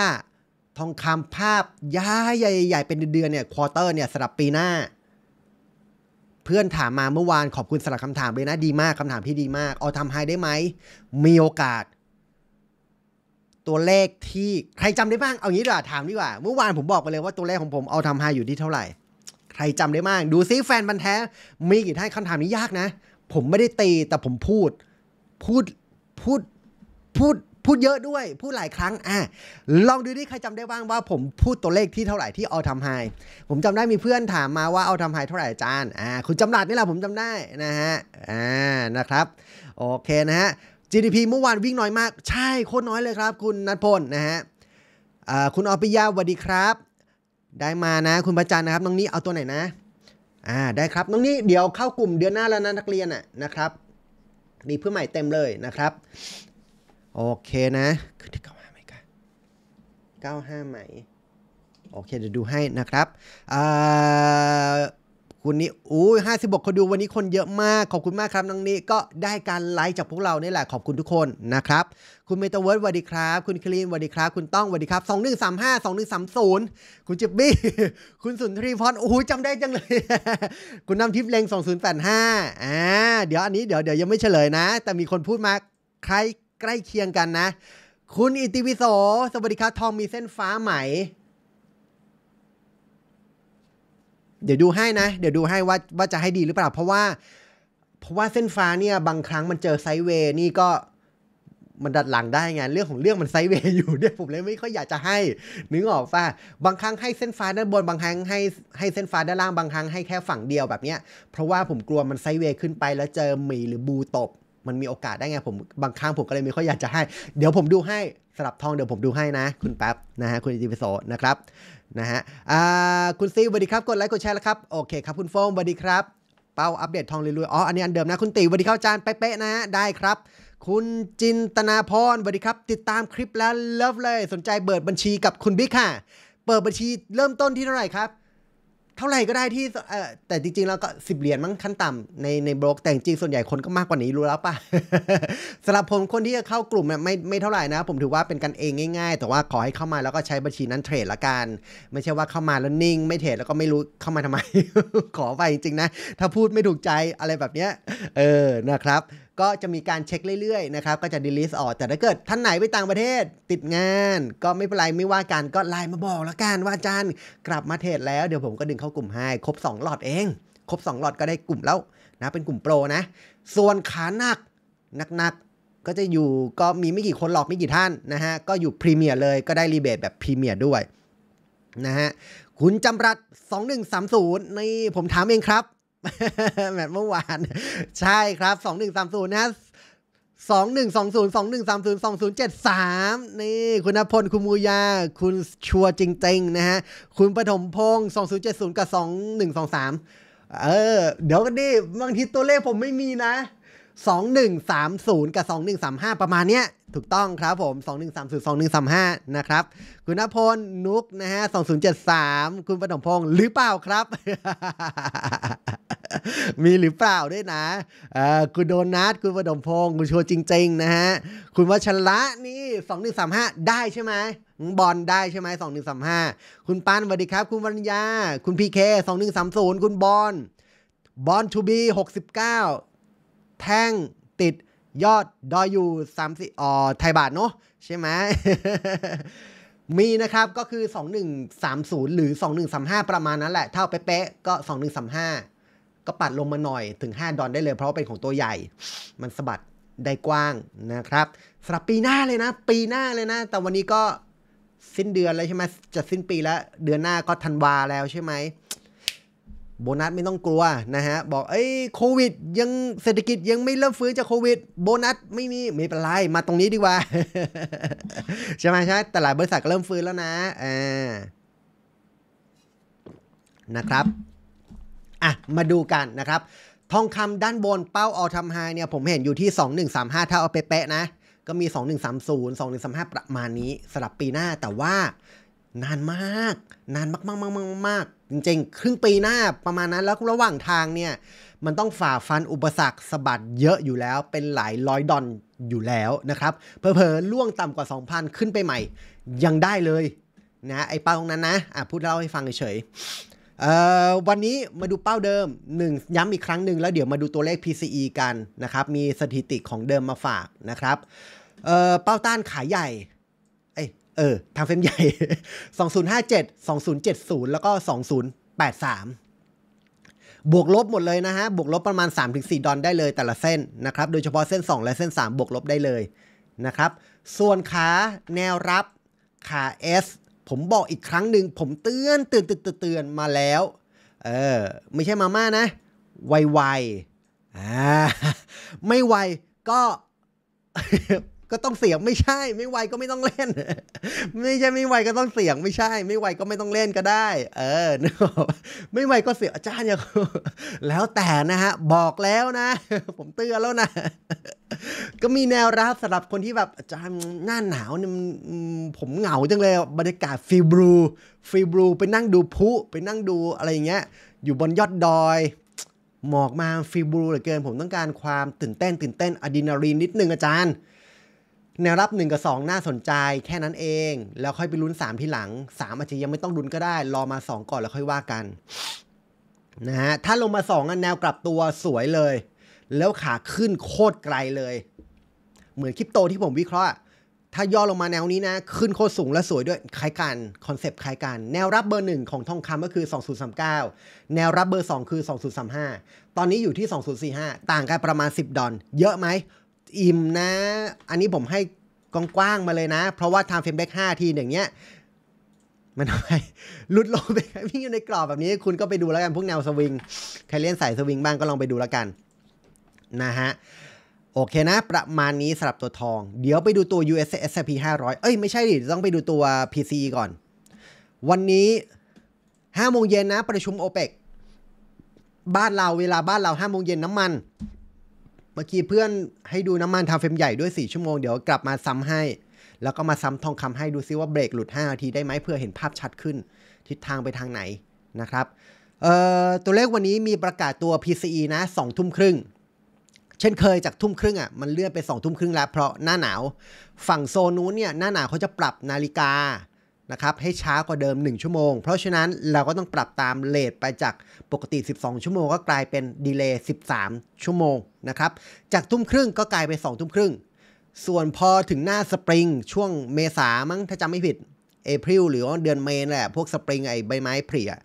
[SPEAKER 1] ทองคำภาพย้ายใหญ่ๆเป็นเดือนเนี่ยควอเตอร์ เนี่ยสำหรับปีหน้า เพื่อนถามมาเมื่อวานขอบคุณสำหรับคำถามเลยนะดีมากคำถามที่ดีมาก เอาทำไฮได้ไหม มีโอกาส ตัวเลขที่ใครจำได้บ้าง เอางี้ดีกว่าถามดีกว่า เมื่อวานผมบอกไปเลยว่าตัวเลขของผม เอาทำไฮอยู่ที่เท่าไหร่ ใครจำได้บ้าง ดูซิแฟนบันแท้มีกี่ท่านคำถามนี้ยากนะผมไม่ได้ตีแต่ผมพูด พูดพูดพูดพูดเยอะด้วย พูดหลายครั้งอ่ะลองดูดิใครจำได้บ้างว่าผมพูดตัวเลขที่เท่าไหร่ที่เอาทำไฮผมจำได้มีเพื่อนถามมาว่าเอาทำไฮเท่าไหร่จานอ่าคุณจำหลัดนี่แหละผมจำได้นะฮะอ่านะครับโอเคนะฮะ GDP เมื่อวานวิ่งน้อยมาก ใช่โคตรน้อยเลยครับคุณนัทพลนะฮะอ่าคุณอปิยาสวัสดีครับ ได้มานะ คุณประจันนะครับน้องนี้เอาตัวไหนนะอ่าได้ครับน้องนี้เดี๋ยวเข้ากลุ่มเดือนหน้าแล้วนะนักเรียนอ่ะนะครับ มีเพื่อนใหม่เต็มเลยนะครับโอเคนะคือที่เก้าห้าไหมคะเก้าห้าไหมโอเคเดี๋ยวดูให้นะครับอ่าคุณนี่อู้ห้าสิบกคนดูวันนี้คนเยอะมากขอบคุณมากครับน้องนี้ก็ได้การไลค์จากพวกเรานี่แหละ ขอบคุณทุกคนนะครับ คุณเมตาเวิร์ดสวัสดีครับ คุณคลีนสวัสดีครับ คุณต้องสวัสดีครับสองหนึ่งสามห้าสองหนึ่งสามศูนย์คุณจิบบี้คุณสุนทรีพรโอ้จำได้จังเลยคุณนำทิพย์เลงสองศูนย์แปดห้าอ่าเดี๋ยวอันนี้เดี๋ยวเดี๋ยวยังไม่เฉลยนะ แต่มีคนพูดมาใครใกล้เคียงกันนะ คุณอิติวิโสสวัสดีครับทองมีเส้นฟ้าไหมเดี๋ยวดูให้นะเดี๋ยวดูให้ว่าว่าจะให้ดีหรือเปล่าเพราะว่า เพราะว่าเส้นฟ้าเนี่ย บางครั้งมันเจอไซเวย์นี่ก็มันดัดหลังได้ไงเรื่องของเรื่องมันไซเวย์อยู่เนี่ยผมเลยไม่ค่อยอยากจะให้ นึกออกป่ะบางครั้งให้เส้นฟ้าด้านบนบางครั้งให้ให้เส้นฟ้าด้านล่างบางครั้งให้แค่ฝั่งเดียวแบบเนี้ย เพราะว่าผมกลัวมันไซเวย์ขึ้นไปแล้วเจอหมีหรือบูตบมันมีโอกาสได้ไง ผมบางครั้งผมก็เลยไม่ค่อยอยากจะให้ เดี๋ยวผมดูให้สลับทองเดี๋ยวผมดูให้นะ คุณแป๊บนะฮะคุณจิติิโสนะครับนะฮะคุณซีสวัสดีครับกดไลค์กดแชร์แล้วครับโอเคครับคุณโฟมสวัสดีครับเป้าอัปเดตทองเรื่อยๆอ๋ออันนี้อันเดิมนะคุณตีสวัสดีครับจานเป๊ะๆนะฮะได้ครับ คุณจินตนาพรสวัสดีครับ ติดตามคลิปแล้วเลิฟเลยสนใจเปิดบัญชีกับคุณบิ๊กค่ะเปิดบัญชีเริ่มต้นที่เท่าไหร่ครับท่าไหร่ก็ได้ที่แต่จริง ๆแล้วก็สิบเหรียญมั้งขั้นต่ำในในบล็อกแต่จริงส่วนใหญ่คนก็มากกว่านี้รู้แล้วป่ะสำหรับผมคนที่จะเข้ากลุ่มไม่ไม่เท่าไหร่นะ ผมถือว่าเป็นกันเองง่าย ๆ แต่ว่าขอให้เข้ามาแล้วก็ใช้บัญชีนั้นเทรดละกันไม่ใช่ว่าเข้ามาแล้วนิ่งไม่เทรดแล้วก็ไม่รู้เข้ามาทำไม ขอไปจริงๆนะ ถ้าพูดไม่ถูกใจอะไรแบบเนี้ยเออนะครับก็จะมีการเช็คเรื่อยๆนะครับก็จะีลิสต์ออกแต่ถ้าเกิดท่านไหนไปต่างประเทศ ติดงาน ก็ไม่เป็นไร ไม่ว่ากัน ก็ไลน์มาบอกแล้วกันว่าจานกลับมาเทรดแล้วเดี๋ยวผมก็ดึงเข้ากลุ่มให้ครบ2 หลอดเอง ครบ 2 หลอดก็ได้กลุ่มแล้วนะเป็นกลุ่มโปรนะ ส่วนขาหนักหนักๆ ก็จะอยู่ก็มีไม่กี่คนหลอกไม่กี่ท่านนะฮะ ก็อยู่พรีเมียร์เลยก็ได้รีเบทแบบพรีเมียร์ด้วยนะฮะคุณจำรัด2130นี่ผมถามเองครับแมตช์เมื่อวาน ใช่ครับสองหนึ่งสามศูนย์นะสองหนึ่งสองศูนย์สองหนึ่งสามศูนย์สองศูนย์เจ็ดสามนี่คุณพลคุณมูยา คุณชัวจริงงนะฮะคุณปฐมพงศ์สองศูนย์เจ็ดศูนย์กับสองหนึ่งสองสามเออเดี๋ยวกันดิบางทีตัวเลขผมไม่มีนะสองหนึ่งสามศูนย์กับสองหนึ่งสามห้าประมาณเนี้ยถูกต้องครับผม 2 1 3 0 2 1 3 5นะครับคุณนพลนุกนะฮะ2073 คุณประถมพงศ์หรือเปล่าครับ มีหรือเปล่าด้วยนะคุณโดนัทคุณประถมพงศ์คุณชัวจริงๆนะฮะคุณวัชระนี่2135 ได้ใช่ไหมบอลได้ใช่ไหม2135 คุณปานสวัสดีครับ คุณวรรณยาคุณพีเค2130 คุณบอลบอลทูบี69 แท่ง ติดยอดดอยู่สามสิอ๋อไทยบาทเนาะใช่ไหมมีนะครับก็คือ 2130หรือ2135 ประมาณนั้นแหละเท่าเป๊ะก็2135 ก็ปัดลงมาหน่อยถึง 5 ดอนได้เลย เพราะาเป็นของตัวใหญ่ มันสะบัดได้กว้างนะครับสำหรับปีหน้าเลยนะ ปีหน้าเลยนะ แต่วันนี้ก็สิ้นเดือนแล้วใช่ไหมจะสิ้นปีแล้วเดือนหน้าก็ธันวาแล้วใช่ไหมโบนัสไม่ต้องกลัวนะฮะ บอกเอ้ยโควิด ยังเศรษฐกิจยังไม่เริ่มฟื้นจากโควิด โบนัสไม่มี ไม่เป็นไรมาตรงนี้ดีกว่า ใช่ไหมใช่ แต่หลายบริษัทเริ่มฟื้นแล้วนะอนะครับ อ่ะ มาดูกันนะครับ ทองคำด้านบนเป้าออทำไฮเนี่ย ผมเห็นอยู่ที่ 2135 ถ้าเอาเป๊ะๆนะ ก็มี 2130 2135 ประมาณนี้สำหรับปีหน้า แต่ว่า นานมาก นานมากๆๆ ๆจริงๆ ครึ่งปีหน้าประมาณนั้นแล้วระหว่างทางเนี่ย มันต้องฝ่าฟันอุปสรรคสะบัดเยอะอยู่แล้วเป็นหลายร้อยดอนอยู่แล้วนะครับเพอเพอล่วงต่ำกว่า 2,000 ขึ้นไปใหม่ ยังได้เลยนะไอ้เป้าตรงนั้นนะอ่ะพูดเล่าให้ฟังเฉยวันนี้มาดูเป้าเดิม 1 ย้ำอีกครั้งหนึ่งแล้วเดี๋ยวมาดูตัวเลข PCE กันนะครับมีสถิติของเดิมมาฝากนะครับเป้าต้านขายใหญ่เออ ทางเส้นใหญ่ 2057 2070 แล้วก็ 2083 บวกลบหมดเลยนะฮะ บวกลบประมาณ 3-4 ดอนได้เลยแต่ละเส้นนะครับ โดยเฉพาะเส้น 2 และเส้น 3 บวกลบได้เลยนะครับ ส่วนขาแนวรับขา S ผมบอกอีกครั้งหนึ่งผมเตือนเตือนเตือนเตือนมาแล้ว เออ ไม่ใช่มาม่านะ ไวๆ อ่า ไม่ไว ก็ก็ต้องเสี่ยงไม่ใช่ ไม่ไวก็ไม่ต้องเล่นไม่ใช่ไม่ไวก็ต้องเสี่ยงไม่ใช่ ไม่ไวก็ไม่ต้องเล่นก็ได้ เออ ไม่ไวก็เสี่ยงอาจารย์อย่าแล้วแต่นะฮะ บอกแล้วนะผมเตือนแล้วนะ ก็มีแนวรับสำหรับคนที่แบบ อาจารย์หน้าหนาวเนี่ยผมเหงาจังเลยบรรยากาศฟีบรูฟีบรูไปนั่งดูพุไปนั่งดูอะไรอย่างเงี้ย อยู่บนยอดดอย หมอกมาฟีบรูเหลือเกิน ผมต้องการความตื่นเต้นตื่นเต้นอะดรีนาลีนนิดนึงอาจารย์แนวรับ 1 กับ 2 น่าสนใจ แค่นั้นเอง แล้วค่อยไปลุ้น 3 ที่หลัง 3 อาจจะยังไม่ต้องลุ้นก็ได้รอมา 2 ก่อนแล้วค่อยว่ากัน นะฮะถ้าลงมา2อันแนวกลับตัวสวยเลย แล้วขาขึ้นโคตรไกลเลยเหมือนคริปโตที่ผมวิเคราะห์ ถ้าย่อลงมาแนวนี้นะ ขึ้นโคตรสูงและสวยด้วยคล้ายกันคอนเซปต์คล้ายกัน แนวรับเบอร์ 1 ของทองคำก็คือ 2039 แนวรับเบอร์ 2 คือ 2035 ตอนนี้อยู่ที่ 2045 ต่างกันประมาณ 10ดอนเยอะไหมอิ่มนะ อันนี้ผมให้กว้างๆมาเลยนะ เพราะว่าทางเฟรมแบ็กห้าทีอย่างเงี้ยมันไมลุดลงไปพี่อยู่ในกรอบแบบนี้ คุณก็ไปดูแล้วกันพวกแนวสวิงใครเล่นสายสวิงบ้างก็ลองไปดูแล้วกันนะฮะ โอเคนะ ประมาณนี้สำหรับตัวทอง เดี๋ยวไปดูตัว US S&P 500เอ้ยไม่ใช่ดิ ต้องไปดูตัว PCE ก่อน วันนี้5โมงเย็นนะ ประชุม OPEC บ้านเราเวลาบ้านเรา5โมงเย็นน้ำมันเมื่อกี้เพื่อนให้ดูน้ำมันทาเฟรมใหญ่ด้วย 4 ชั่วโมง เดี๋ยวกลับมาซ้ำให้ แล้วก็มาซ้ำทองคำให้ดูซิว่าเบรกหลุด5นาทีได้ไหมเพื่อเห็นภาพชัดขึ้น ทิศทางไปทางไหนนะครับตัวเลขวันนี้มีประกาศตัว PCE นะ 2 ทุ่มครึ่ง เช่นเคยจากทุ่มครึ่งอ่ะมันเลื่อนไป 2 ทุ่มครึ่งแล้ว เพราะหน้าหนาว ฝั่งโซนนู้นเนี่ยหน้าหนาวเขาจะปรับนาฬิกานะครับให้ช้ากว่าเดิม 1 ชั่วโมง เพราะฉะนั้นเราก็ต้องปรับตามเลทไปจากปกติ 12 ชั่วโมงก็กลายเป็นดีเลย์13 ชั่วโมงนะครับจากทุ่มครึ่งก็กลายเป็น2ทุ่มครึ่ง ส่วนพอถึงหน้าสปริงช่วงเมษามั้งถ้าจำไม่ผิดเอพริลหรือว่าเดือนเมนแหละพวกสปริงไอใบไม้ผลิอะ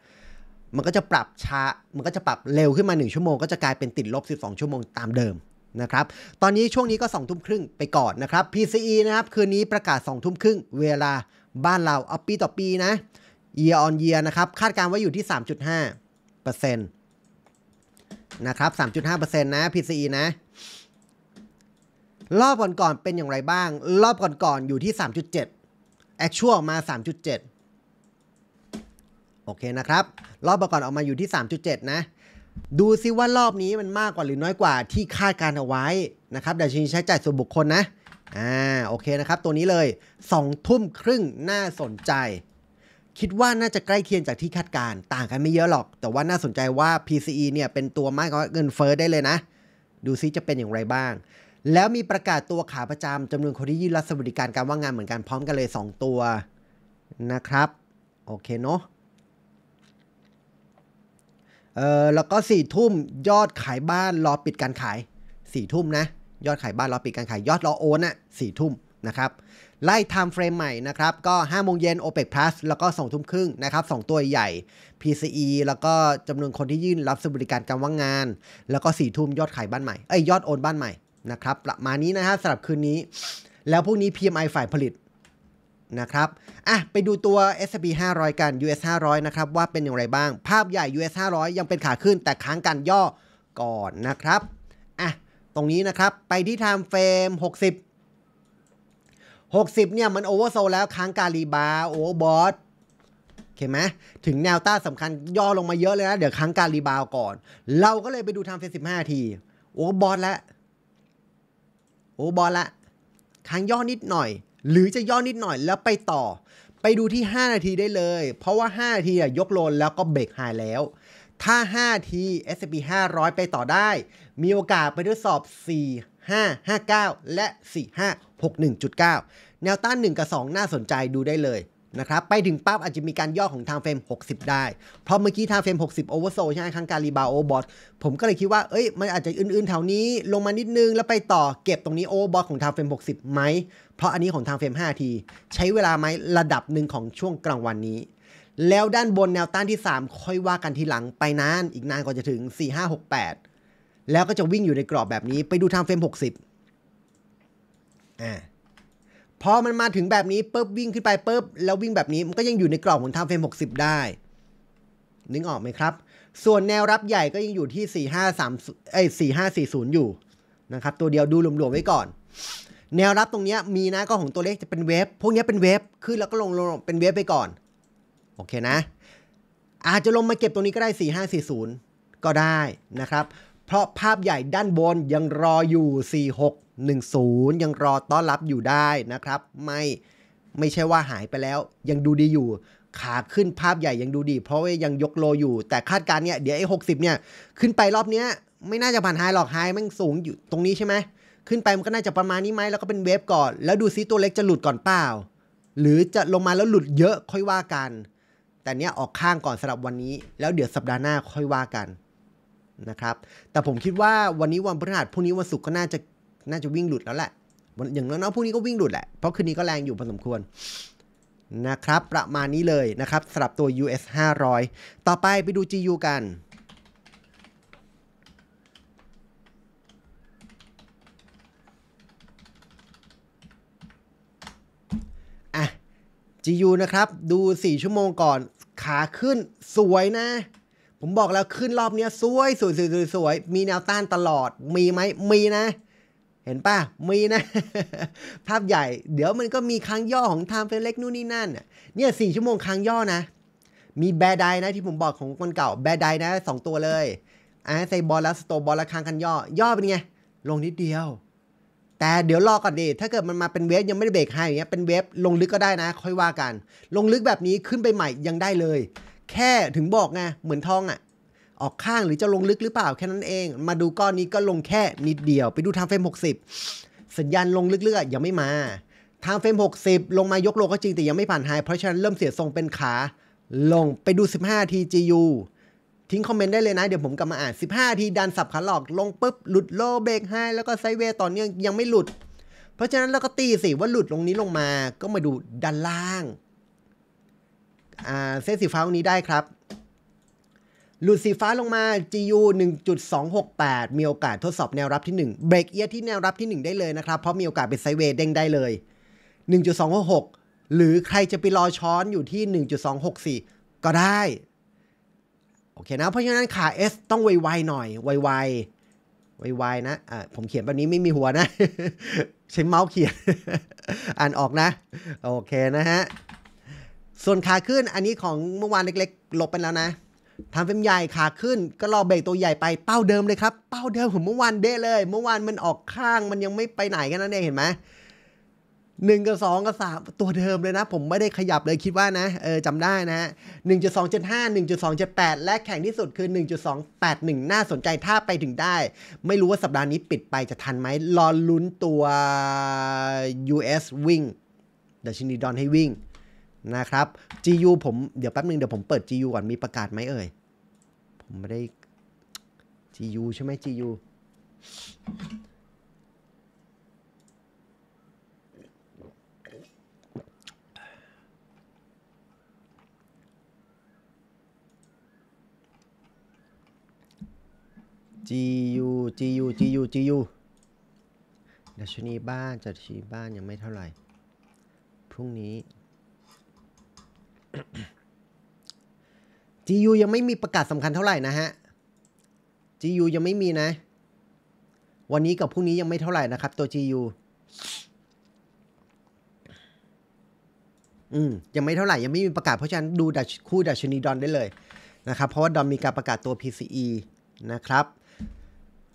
[SPEAKER 1] มันก็จะปรับช้า มันก็จะปรับเร็วขึ้นมา 1 ชั่วโมง ก็จะกลายเป็นติดลบ 12 ชั่วโมงตามเดิมนะครับตอนนี้ช่วงนี้ก็2ทุ่มครึ่งไปก่อนนะครับ PCE นะครับคืนนี้ประกาศ2ทุ่มครึ่งเวลาบ้านเราเอาปีต่อปีนะ year on year นะครับ คาดการไว้อยู่ที่ 3.5%นะครับ3.5%นะ PCE นะ รอบก่อนๆ เป็นอย่างไรบ้าง รอบก่อนๆ อยู่ที่3.7 actual ออกมา 3.7 โอเคนะครับ รอบก่อนออกมาอยู่ที่ 3.7 นะ ดูซิว่ารอบนี้มันมากกว่า หรือน้อยกว่าที่คาดการเอาไว้นะครับดัชนีใช้จ่ายส่วนบุคคลนะอ่าโอเคนะครับตัวนี้เลย2ทุ่มครึ่งน่าสนใจ คิดว่าน่าจะใกล้เคียงจากที่คาดการ ต่างกันไม่เยอะหรอกแต่ว่าน่าสนใจว่า PCE เนี่ยเป็นตัวมากกว่าเงินเฟอ้อได้เลยนะ ดูซิจะเป็นอย่างไรบ้าง แล้วมีประกาศตัวขาประจำจำนวนคนที่ยื่นรับสวัสดิการการว่างงานเหมือนกันพร้อมกันเลย 2 ตัวนะครับโอเคเนาะเออแล้วก็4ทุ่มยอดขายบ้านรอปิดการขาย4ทุ่มนะยอดขายบ้านรอปิดการขายยอดรอโอนอะสี่ทุ่มนะครับไล่ไทม์เฟรมใหม่นะครับก็5โมงเย็น OPEC Plus แล้วก็ 2 ทุ่มครึ่งนะครับ2ตัวใหญ่ PCE แล้วก็จำนวนคนที่ยื่นรับสบริการการว่างงาน แล้วก็4ทุ่มยอดขายบ้านใหม่เอ้ยยอดโอนบ้านใหม่นะครับประมาณนี้นะฮะสำหรับคืนนี้ แล้วพรุ่งนี้ PMI ฝ่ายผลิตนะครับอ่ะไปดูตัว S&P 500 กัน US 500นะครับว่าเป็นอย่างไรบ้าง ภาพใหญ่ US 500 ยังเป็นขาขึ้นแต่ค้างการย่อก่อนนะครับอ่ะตรงนี้นะครับ ไปที่ไทม์เฟรม60 60เนี่ยมันโอเวอร์โซแล้วค้างกาลีบาโอเวอร์บอสเข็าไหมถึงแนวต้าสำคัญย่อลงมาเยอะเลยนะเดี๋ยวค้างการีบาก่อน เราก็เลยไปดูไทม์เฟรม15ทีโอ้บอสละโอ้บอสละค้างย่อนิดหน่อย หรือจะย่อนิดหน่อยแล้วไปต่อ ไปดูที่ 5 นาทีได้เลย เพราะว่า 5 นาทียกโลนแล้วก็เบรกหายแล้วถ้า5 t ี S&P 500 ไปต่อได้ มีโอกาสไปทดสอบ 4559 และ 4561.9 แนวต้าน 1 กับ 2 น่าสนใจดูได้เลยนะครับไปถึงปั๊บอาจจะมีการย่อของทางเฟรม 60 ได้ เพราะเมื่อกี้ทางเฟรม 60โอเวอร์โซใช่ไหมครั้งการรีบาโอบอทผมก็เลยคิดว่าเอ้ยมันอาจจะอื่นๆ แถวนี้ลงมานิดนึงแล้วไปต่อเก็บตรงนี้โอบอทของทางเฟรม 60 ไหม เพราะอันนี้ของทางเฟรม5ทีใช้เวลาไหมระดับหนึ่งของช่วงกลางวันนี้แล้วด้านบนแนวต้านที่ 3 ค่อยว่ากันทีหลังไปนาน อีกนานก่่นจะถึง 4 5 6 8 แล้วก็จะวิ่งอยู่ในกรอบแบบนี้ไปดูทางเฟรม60อ่าพอมันมาถึงแบบนี้ปุ๊บวิ่งขึ้นไปปุ๊บแล้ววิ่งแบบนี้มันก็ยังอยู่ในกรอบของทางเฟรม60 ได้ นึกออกไหมครับ ส่วนแนวรับใหญ่ก็ยังอยู่ที่ 4 5 3เอ้ย4540อยู่นะครับตัวเดียวดูหลวมๆไว้ก่อน แนวรับตรงนี้มีนะก็ของตัวเลขจะเป็นเวฟพวกนี้เป็นเวฟขึ้นแล้วก็ลงลงเป็นเวฟไปก่อนโอเคนะอาจจะลงมาเก็บตรงนี้ก็ได้ 4540 ก็ได้นะครับ เพราะภาพใหญ่ด้านบนยังรออยู่ 4610ยังรอต้อนรับอยู่ได้นะครับ ไม่ไม่ใช่ว่าหายไปแล้ว ยังดูดีอยู่ ขาขึ้นภาพใหญ่ ยังดูดี เพราะว่ายังยกโลอยู่แต่คาดการเนี่ยเดี๋ยวไอ้หกเนี่ยขึ้นไปรอบเนี้ยไม่น่าจะผ่านไฮหรอกไฮมันสูงอยู่ตรงนี้ใช่ไหมขึ้นไปมันก็น่าจะประมาณนี้ไหมแล้วก็เป็นเวฟก่อนแล้วดูซิตัวเล็กจะหลุดก่อนเปล่า หรือจะลงมาแล้วหลุดเยอะค่อยว่ากันแต่เนี้ยออกข้างก่อนสำหรับวันนี้ แล้วเดี๋ยวสัปดาห์หน้าค่อยว่ากันนะครับแต่ผมคิดว่าวันนี้วันพฤหัสพรุ่งนี้วันศุกร์ก็น่าจะน่าจะวิ่งหลุดแล้วแหละอย่างน้อยๆพรุ่งนี้ก็วิ่งหลุดแหละเพราะคืนนี้ก็แรงอยู่พอสมควรนะครับประมาณนี้เลยนะครับสำหรับตัว US 500ต่อไปไปดู GU กัน GU นะครับดู 4 ชั่วโมงก่อนขาขึ้นสวยนะ ผมบอกแล้วขึ้นรอบนี้สวยสวย สวยสวยสวย มีแนวต้านตลอด มีไหม มีนะ เห็นป่ะ มีนะ ภาพใหญ่ เดี๋ยวมันก็มีครั้งย่อของไทม์เฟรเล็กนู่นนี่นั่นเนี่ยสี่ชั่วโมงครั้งย่อนะ มีแบดไดนะที่ผมบอกของคนเก่าแบดไดนะสองตัวเลย อ่าใส่บอลแล้ว สโตบอลแล้วค้างกันย่อ ย่อเป็นไง ลงนิดเดียวแต่เดี๋ยวรอก่อนดีถ้าเกิดมันมาเป็นเวฟยังไม่ได้เบรกให้อย่างเงี้ยเป็นเวฟลงลึกก็ได้นะ ค่อยว่ากัน ลงลึกแบบนี้ขึ้นไปใหม่ยังได้เลย แค่ถึงบอกไงเหมือนทองอะ่ะ ออกข้างหรือจะลงลึกหรือเปล่าแค่นั้นเอง มาดูก้อนนี้ก็ลงแค่นิดเดียวไปดูทางเฟรม60สัญญาณลงลึกๆยังไม่มาทางเฟรม60 ลงมายกโลก็จริงแต่ยังไม่ผ่านไฮเพราะฉะนั้นเริ่มเสียทรงเป็นขาลงไปดู 15 TGU ทิ้งคอมเมนต์ได้เลยนะ เดี๋ยวผมกลับมาอ่าน15 ที ดันสับขาหลอกลงปุ๊บหลุดโลเบรกให้แล้วก็ไซเวตอนนี้งยังไม่หลุด เพราะฉะนั้นเราก็ตีสิว่าหลุดลงนี้ลงมาก็มาดูดันล่าง อ่าเส้นสีฟ้านี้ได้ครับ หลุดสีฟ้าลงมา GU 1.268 มีโอกาสทดสอบแนวรับที่1เบรกเอียที่แนวรับที่ 1 ได้เลยนะครับเพราะมีโอกาสเป็นไซเวเด้งได้เลย 1.266หรือใครจะไปรอช้อนอยู่ที่ 1.264 ก็ได้โอเคนะ เพราะฉะนั้นขา S ต้องไวๆหน่อย ไวๆ ไวๆนะอ่าผมเขียนแบบนี้ไม่มีหัวนะ ใช้เมาส์เขียน อ่านออกนะ โอเคนะฮะ ส่วนขาขึ้น อันนี้ของเมื่อวานเล็ก ๆ ลบไปแล้วนะ ทำเป็นใหญ่ขาขึ้นก็รอเบรกตัวใหญ่ไป เป้าเดิมเลยครับ เป้าเดิมของเมื่อวานเด้เลย เมื่อวานมันออกข้าง มันยังไม่ไปไหนกันนั่นเองเห็นไหมหนึ่งกับสองกับสามตัวเดิมเลยนะ ผมไม่ได้ขยับเลยคิดว่านะเออจำได้นะหนึ่งจุดสองเจ็ดห้าหนึ่งจุดสองเจ็ดแปดและแข่งที่สุดคือหนึ่งจุดสองแปดหนึ่งน่าสนใจถ้าไปถึงได้ไม่รู้ว่าสัปดาห์นี้ปิดไปจะทันไหมรอลุ้นตัว US วิ่งดัชนีดอนให้วิ่งนะครับ GU ผมเดี๋ยวแป๊บนึงเดี๋ยวผมเปิด GU ก่อนมีประกาศไหมเอ่ยผมไม่ได้ GU ใช่ไหม GU GU GU GU GU ดัชนีบ้านจัดชีบ้านยังไม่เท่าไหร่พรุ่งนี้ GU ยังไม่มีประกาศสำคัญเท่าไหร่นะฮะ GU ยังไม่มีนะ วันนี้กับพรุ่งนี้ยังไม่เท่าไหร่นะครับ ตัว GU อืมยังไม่เท่าไหร่ ยังไม่มีประกาศเพราะฉะนั้นดูดัชคู่ดัชนีดอนได้เลยนะครับ เพราะว่าดอนมีการประกาศตัว PCE นะครับ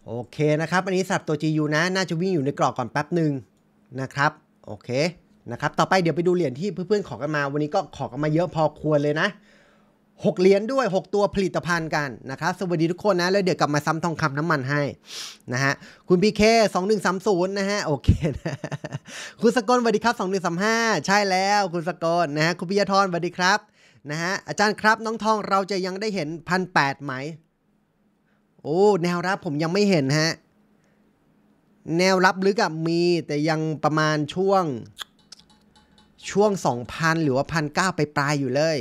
[SPEAKER 1] โอเคนะครับอันนี้สับตัว GU นะน่าจะวิ่งอยู่ในกรอบก่อนแป๊บหนึ่งนะครับโอเคนะครับต่อไปเดี๋ยวไปดูเหรียญที่เพื่อน ๆ ขอกันมาวันนี้ก็ขอกันมาเยอะพอควรเลยนะ 6เหรียญด้วย 6 ตัวผลิตภัณฑ์กันนะครับสวัสดีทุกคนนะแล้วเดี๋ยวกลับมาซ้ำทองคำน้ำมันให้นะฮะ คุณพีเคสองหนึ่งสามศูนย์นะฮะโอเคนะคุณสกลสวัสดีครับสองหนึ่งสามห้าใช่แล้วคุณสกลนะฮะคุณพิยธรสวัสดีครับนะฮะอาจารย์ครับน้องทองเราจะยังได้เห็นพันแปดไหมโอ้แนวรับผมยังไม่เห็นฮะ แนวรับลึกอะมีแต่ยังประมาณช่วงช่วง 2,000 หรือว่าพันเไปปลายอยู่เลย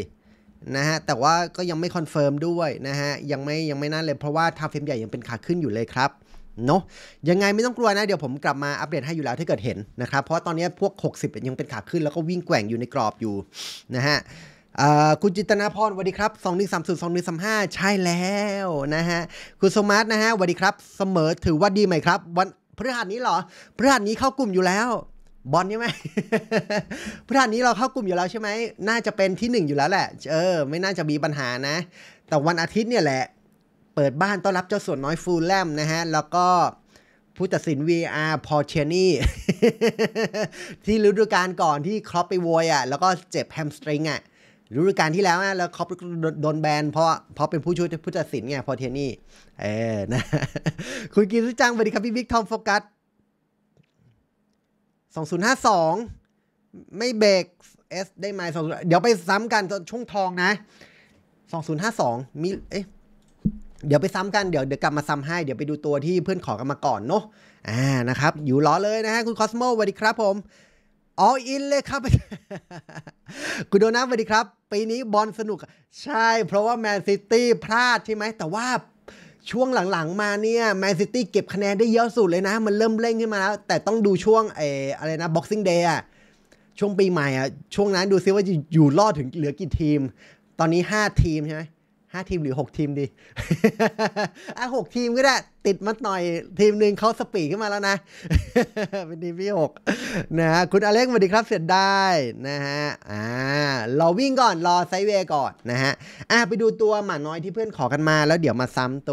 [SPEAKER 1] นะฮะ แต่ว่าก็ยังไม่คอนเฟิร์มด้วยนะฮะ ยังไม่ยังไม่นั่นเลยเพราะว่าทาเฟรมใหญ่ยังเป็นขาขึ้นอยู่เลยครับเนาะยังไงไม่ต้องกลัวนะ เดี๋ยวผมกลับมาอัปเดตให้อยู่แล้วถ้าเกิดเห็นนะครับ เพราะตอนนี้พวก 60ยังเป็นขาขึ้น แล้วก็วิ่งแกว่งอยู่ในกรอบอยู่นะฮะคุณจิตนาพรสวัสดีครับ 2 1 3 0 2 1 3 5 ใช่แล้วนะฮะคุณสมาร์ทนะฮะสวัสดีครับเสมอถือว่าดีไหมครับ วันพฤหัสนี้เหรอพฤหัสนี้เข้ากลุ่มอยู่แล้ว บอลใช่ไหมพฤหัสนี้เราเข้ากลุ่มอยู่แล้วใช่ไหม น่าจะเป็นที่ 1 อยู่แล้วแหละเออไม่น่าจะมีปัญหานะ แต่วันอาทิตย์เนี่ยแหละ เปิดบ้านต้อนรับเจ้าส่วนน้อยฟูลแลมนะฮะแล้วก็ผู้ตัดสิน VR พอเชนี่ที่ฤดูกาลก่อนที่ครอปไปโวยอ่ะแล้วก็เจ็บแฮมสตริงอ่ะรดูการที่แล้วนะแล้วเขาโดนแบนเพราะเพราะเป็นผู้ช่วยผู้ตัดสินไงพอเทนี่เออนะคุณกินรู้จังสวัสดีครับพี่บิ๊กทอมโฟกัส2052 ไม่เบรกเอสได้ไหมสองเดี๋ยวไปซ้ำกันช่วงทองนะ 2052มีเอ๊ะเดี๋ยวไปซ้ำกันเดี๋ยวเดี๋ยวกลับมาซ้ำให้ เดี๋ยวไปดูตัวที่เพื่อนขอกันมาก่อนเนาะอ่านะครับอยู่ล้อเลยนะฮะคุณคอสโมสวัสดีครับผมออ l ินเลยครับคุณโดนัทสวัสดีครับ ปีนี้บอลสนุกใช่ เพราะว่าแมนซิตี้พลาดใช่ไหม แต่ว่าช่วงหลังๆ มาเนี่ยแมนซิตี้เก็บคะแนนได้เยอะสุดเลยนะ มันเริ่มเร่งขึ้นมาแล้ว แต่ต้องดูช่วงเอออะไรนะบ็อกซิ่งเดย์อะช่วงปีใหม่อะช่วงนั้นดูซิว่าอยู่รอดถึงเหลือกี่ทีม ตอนนี้ 5 ทีมใช่ไหมห้าทีมหรือหกทีมดีอ่ะหกทีมก็ได้ติดมัหน่อยทีมหนึ่งเขาสปีดขึ้นมาแล้วนะ เป็นทีมที่หกนะคุณอเล็กสวัสดีครับเสร็จได้นะฮะอ่ารอวิ่งก่อนรอไซเว์ก่อนนะฮะอ่ะไปดูตัวหมาน้อยที่เพื่อนขอกันมาแล้วเดี๋ยวมาซ้ำตัว